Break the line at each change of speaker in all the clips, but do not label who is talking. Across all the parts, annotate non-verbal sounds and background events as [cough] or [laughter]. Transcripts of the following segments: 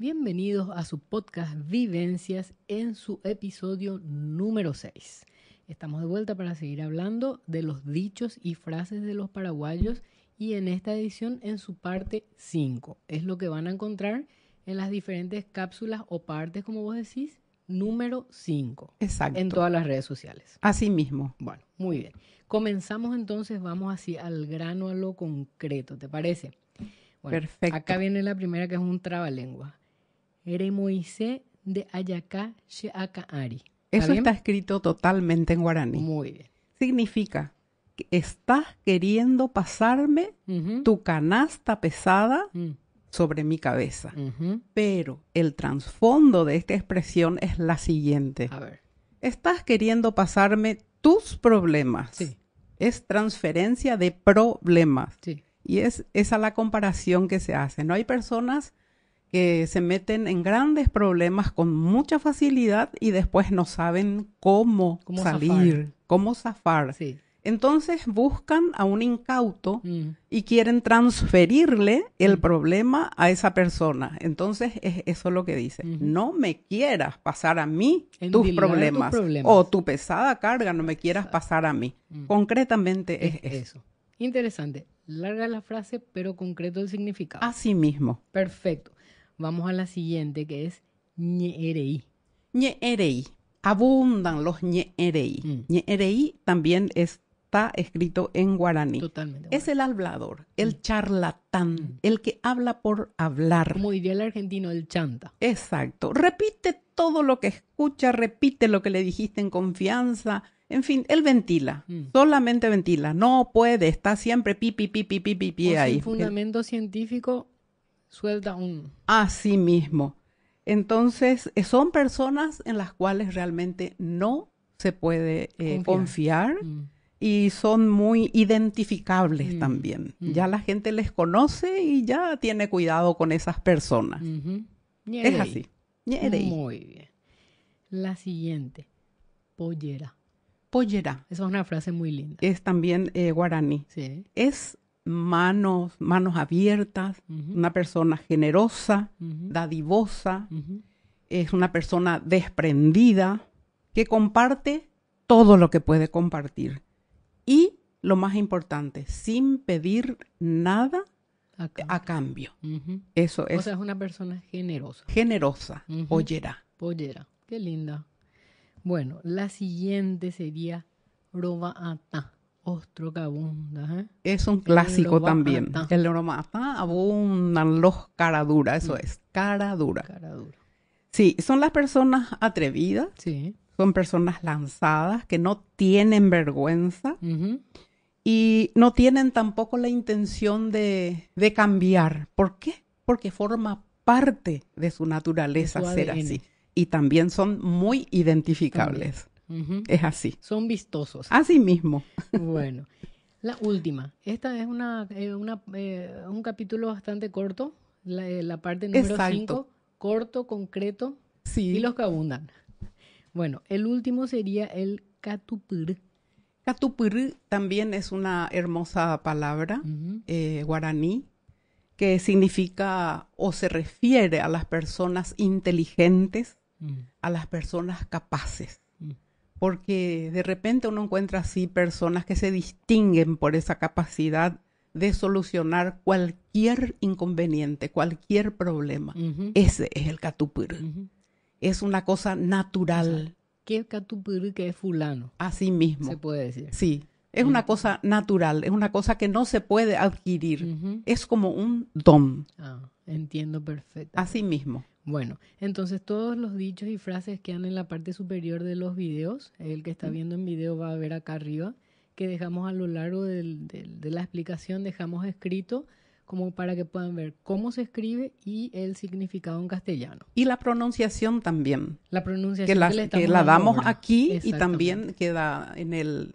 Bienvenidos a su podcast Vivencias en su episodio número 6. Estamos de vuelta para seguir hablando de los dichos y frases de los paraguayos y en esta edición en su parte 5. Es lo que van a encontrar en las diferentes cápsulas o partes, como vos decís, número
5. Exacto. En todas las redes sociales. Así mismo. Bueno, muy bien.
Comenzamos entonces, vamos así al grano, a lo concreto, ¿te parece? Perfecto. Acá viene la primera que es un trabalengua de Eso está
escrito totalmente en guaraní. Muy bien. Significa que estás queriendo pasarme tu canasta pesada mm. sobre mi cabeza. Pero el trasfondo de esta expresión es la siguiente. A ver. Estás queriendo pasarme tus problemas. Sí. Es transferencia de problemas. Sí. Y es esa la comparación que se hace. No hay personas que se meten en grandes problemas con mucha facilidad y después no saben cómo, salir, cómo zafar. Sí. Entonces buscan a un incauto mm. y quieren transferirle el mm. problema a esa persona. Entonces es eso lo que dice. No me quieras pasar a mí tus problemas, o tu pesada carga, no me quieras pasar a mí. Mm. Concretamente es, eso. Interesante.
Larga la frase, pero concreto el significado.
Así mismo.
Perfecto. Vamos a la
siguiente que es ñerei. Ñerei. Abundan los ñerei. Mm. Ñereí también está escrito en guaraní. Totalmente. Es el hablador, el mm. charlatán, mm. el que habla por hablar. Como diría el argentino, el chanta. Exacto. Repite todo lo que escucha, repite lo que le dijiste en confianza. En fin, él ventila, solamente ventila, no puede, está siempre pi, pi, pi, pi, pi, pi, ahí. Sin fundamento
científico suelta uno.
Así mismo. Entonces, eh, son personas en las cuales realmente no se puede eh, confiar, mm. y son muy identificables mm. también. Mm. Ya la gente les conoce y ya tiene cuidado con esas personas. Es así. Muy bien. La siguiente, pollera. Pollera. Esa es una frase muy linda. Es también eh, guaraní. Sí. Es manos, manos abiertas, una persona generosa, dadivosa, es una persona desprendida, que comparte todo lo que puede compartir. Y lo más importante, sin pedir nada a cambio. Eso es. O sea, es una persona generosa. Generosa, pollera.
Pollera, qué linda. Bueno, la siguiente sería Roba ata
Ostro que abunda. ¿eh? Es un clásico también. El neuromata abundan los caraduras, eso mm. es, cara dura. Sí, son las personas atrevidas, son personas lanzadas que no tienen vergüenza y no tienen tampoco la intención de, de, cambiar. ¿Por qué? Porque forma parte de su naturaleza ser así. Y también son muy identificables. Es así.
Son vistosos. Así
mismo. [laughs] Bueno.
La última. Esta es una, eh, eh, un capítulo bastante corto. La, eh, parte número 5. Corto, concreto. Y los que abundan. Bueno, el último sería el catupir.
Catupir también es una hermosa palabra guaraní que significa o se refiere a las personas inteligentes, mm. a las personas capaces porque de repente uno encuentra así personas que se distinguen por esa capacidad de solucionar cualquier inconveniente, cualquier problema. Ese es el catupir. Es una cosa natural. ¿Qué es catupir que es fulano? Así mismo. Se puede decir. Sí, es una cosa natural, es una cosa que no se puede adquirir. Es como un don. Ah, entiendo perfecto. Así mismo. Bueno,
entonces todos los dichos y frases que han en la parte superior de los videos, el que está viendo en video va a ver acá arriba, que dejamos a lo largo de la explicación, dejamos escrito como para que puedan ver cómo se escribe y el significado en
castellano. Y la pronunciación también. La pronunciación que la, la damos aquí y también queda en el,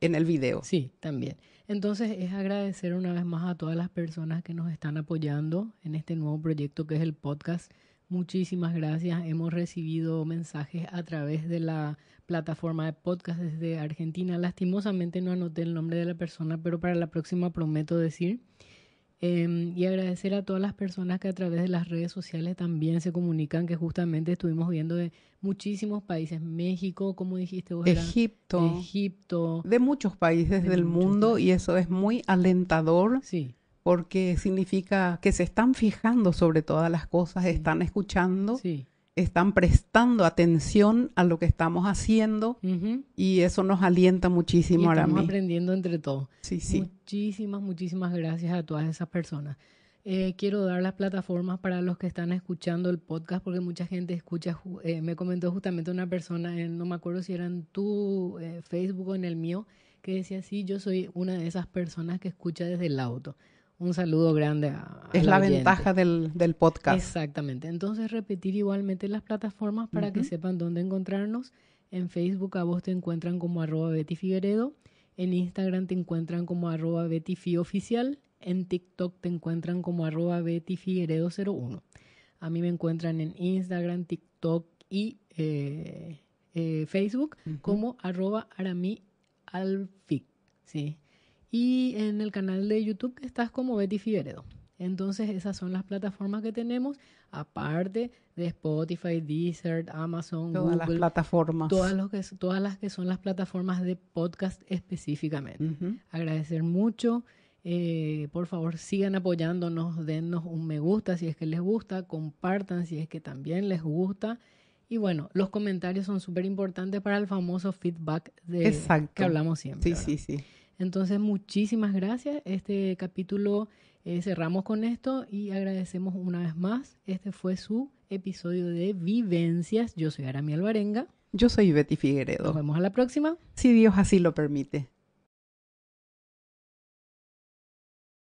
en el video. Sí, también.
Entonces es agradecer una vez más a todas las personas que nos están apoyando en este nuevo proyecto que es el podcast Muchísimas gracias. Hemos recibido mensajes a través de la plataforma de podcast desde Argentina. Lastimosamente no anoté el nombre de la persona, pero para la próxima prometo decir. Em, y agradecer a todas las personas que a través de las redes sociales también se comunican, que justamente estuvimos viendo de muchísimos países, México, como dijiste vos,
Egipto, de muchos países del mundo y eso es muy alentador. Sí porque significa que se están fijando sobre todas las cosas, están escuchando, están prestando atención a lo que estamos haciendo y eso nos alienta muchísimo ahora mismo. Estamos
aprendiendo entre todos. Sí, sí. Muchísimas, muchísimas gracias a todas esas personas. Eh, quiero dar las plataformas para los que están escuchando el podcast, porque mucha gente escucha. Eh, me comentó justamente una persona, en, eh, no me acuerdo si era en tu Facebook o en el mío, que decía: Sí, yo soy una de esas personas que escucha desde el auto. Un saludo grande a... es la, ventaja del, podcast. Exactamente. Entonces repetir igualmente las plataformas para que sepan dónde encontrarnos. En Facebook a vos te encuentran como arroba Betty Figueredo. En Instagram te encuentran como arroba Betty Oficial. En TikTok te encuentran como arroba Betty Figueredo 01. A mí me encuentran en Instagram, TikTok y eh, eh, Facebook como arroba Arami Sí. Y en el canal de YouTube estás como Betty Fieredo Entonces esas son las plataformas que tenemos, aparte de Spotify, Deezer, Amazon, todas las plataformas, todas, que, todas las que son las plataformas de podcast específicamente. Agradecer mucho. Eh, por favor, sigan apoyándonos, dennos un me gusta si es que les gusta, compartan si es que también les gusta. Y bueno, los comentarios son súper importantes para el famoso feedback de, que hablamos siempre. Sí, sí, sí. Entonces, muchísimas gracias. Este capítulo eh, cerramos con esto y agradecemos una vez más. Este fue su episodio de Vivencias. Yo soy Arami Alvarenga.
Yo soy Betty Figueredo. Nos vemos a la próxima. Si Dios así lo permite.